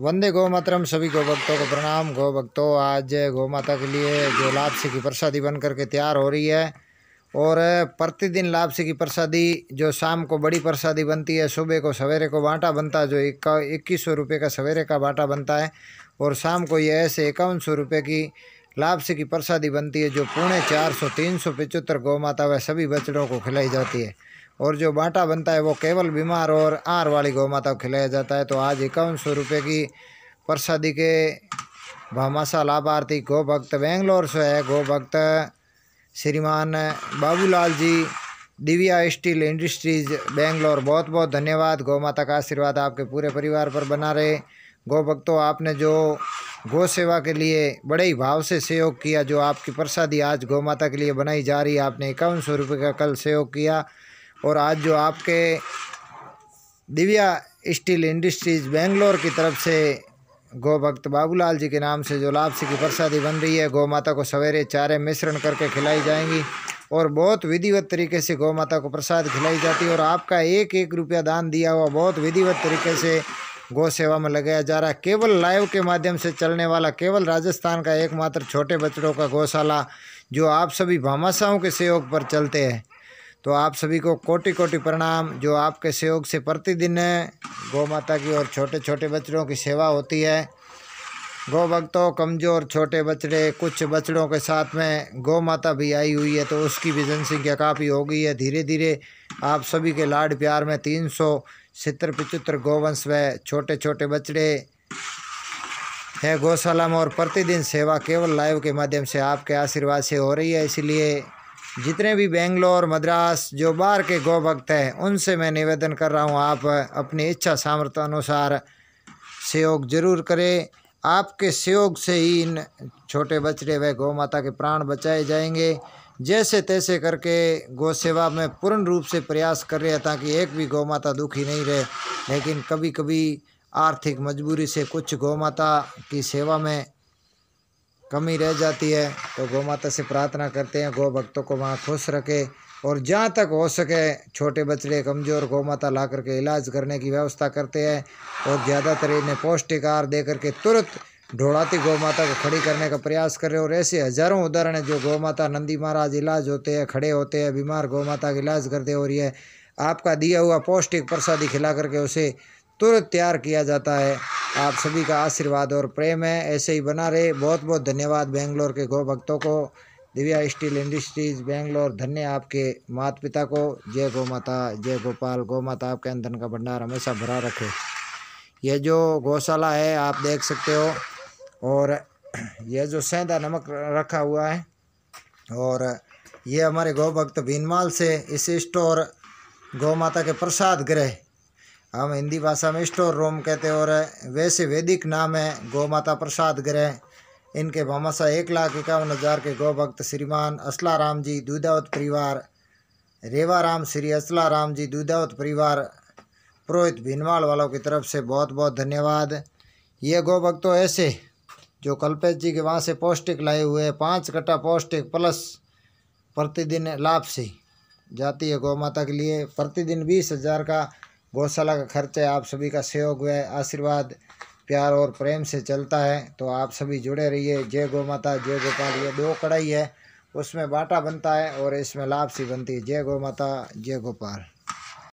वंदे गौ मातरम सभी गौ भक्तों को प्रणाम गौ भक्तों आज गौ माता के लिए जो लापसी की प्रसादी बन करके तैयार हो रही है और प्रतिदिन लापसी की प्रसादी जो शाम को बड़ी प्रसादी बनती है सुबह को सवेरे को बांटा बनता है जो इक्का इक्कीस सौ रुपये का सवेरे का बांटा बनता है और शाम को यह ऐसे इक्यावन सौ रुपये की लापसी की प्रसादी बनती है जो पुणे चार सौ तीन सौ पचहत्तर गौ माता व सभी बचड़ों को खिलाई जाती है और जो बाटा बनता है वो केवल बीमार और आर वाली गौ माता को खिलाया जाता है तो आज इक्यावन सौ रुपये की प्रसादी के भामाशा लाभार्थी गौ भक्त बेंगलोर से है गौ भक्त श्रीमान बाबूलाल जी दिव्या स्टील इंडस्ट्रीज बेंगलोर बहुत बहुत धन्यवाद गौ माता का आशीर्वाद आपके पूरे परिवार पर बना रहे गौ भक्तों आपने जो गौ सेवा के लिए बड़े ही भाव से सहयोग किया जो आपकी प्रसादी आज गौ माता के लिए बनाई जा रही है आपने इक्यावन सौ रुपये का कल सहयोग किया और आज जो आपके दिव्या स्टील इंडस्ट्रीज़ बेंगलोर की तरफ से गौ भक्त बाबूलाल जी के नाम से जो लापसी की प्रसादी बन रही है गौ माता को सवेरे चारे मिश्रण करके खिलाई जाएंगी और बहुत विधिवत तरीके से गौ माता को प्रसाद खिलाई जाती है और आपका एक एक रुपया दान दिया हुआ बहुत विधिवत तरीके से गौ सेवा में लगाया जा रहा है केवल लाइव के माध्यम से चलने वाला केवल राजस्थान का एकमात्र छोटे बच्चों का गौशाला जो आप सभी भामाशाओं के सहयोग पर चलते हैं तो आप सभी को कोटि कोटि प्रणाम जो आपके सहयोग से प्रतिदिन गौ माता की और छोटे छोटे बच्चों की सेवा होती है गौ भक्तों कमज़ोर छोटे बछड़े कुछ बछड़ों के साथ में गौ माता भी आई हुई है तो उसकी भी जनसंख्या काफ़ी हो गई है धीरे धीरे आप सभी के लाड प्यार में तीन सौ सितर पिचित्र गौवंश व छोटे छोटे बचड़े है गौशाला में और प्रतिदिन सेवा केवल लाइव के माध्यम से आपके आशीर्वाद से हो रही है इसलिए जितने भी बेंगलोर मद्रास जो बाहर के गौ भक्त हैं उनसे मैं निवेदन कर रहा हूँ आप अपनी इच्छा सामर्थ्य अनुसार सहयोग जरूर करें आपके सहयोग से ही इन छोटे बचड़े व गौ माता के प्राण बचाए जाएंगे जैसे तैसे करके गौ सेवा में पूर्ण रूप से प्रयास कर रहे हैं ताकि एक भी गौ माता दुखी नहीं रहे लेकिन कभी कभी आर्थिक मजबूरी से कुछ गौ माता की सेवा में कमी रह जाती है तो गौ माता से प्रार्थना करते हैं गौ भक्तों को वहाँ खुश रखे और जहाँ तक हो सके छोटे बच्चे कमज़ोर गौ माता ला करके इलाज करने की व्यवस्था करते हैं और ज़्यादातर इन्हें पौष्टिक आहार दे करके तुरंत ढोड़ाती गौ माता को खड़ी करने का प्रयास कर रहे हैं और ऐसे हजारों उदाहरण हैं जो गौ माता नंदी महाराज इलाज होते हैं खड़े होते हैं बीमार गौ माता का इलाज करते हो और यह आपका दिया हुआ पौष्टिक प्रसादी खिला करके उसे तुरंत तैयार किया जाता है आप सभी का आशीर्वाद और प्रेम है ऐसे ही बना रहे बहुत बहुत धन्यवाद बेंगलोर के गौ भक्तों को दिव्या स्टील इंडस्ट्रीज बेंगलोर धन्य आपके माता पिता को जय गौ माता जय गोपाल गौ माता आपके अंधन का भंडार हमेशा भरा रखे यह जो गौशाला है आप देख सकते हो और यह जो सेंधा नमक रखा हुआ है और ये हमारे गौ भक्त भीनमाल से इस स्टोर गौ माता के प्रसाद ग्रह हम हिंदी भाषा में स्टोर रूम कहते और वैसे वैदिक नाम है गौ माता प्रसाद ग्रह इनके भामाशाह एक लाख इक्यावन हज़ार के गौ भक्त श्रीमान असला राम जी दूधावत परिवार रेवा राम श्री असला राम जी दूधावत परिवार पुरोहित भीनवाल वालों की तरफ से बहुत बहुत धन्यवाद ये गौ भक्तों ऐसे जो कल्पेश जी के वहाँ से पौष्टिक लाए हुए हैं पाँच कट्टा पौष्टिक प्लस प्रतिदिन लाभ से जाती है गौ माता के लिए प्रतिदिन बीस हज़ार का गौशाला का खर्च है आप सभी का सहयोग है आशीर्वाद प्यार और प्रेम से चलता है तो आप सभी जुड़े रहिए जय गो माता जय गोपाल ये दो कढ़ाई है उसमें बाटा बनता है और इसमें लापसी बनती है जय गो माता जय गोपाल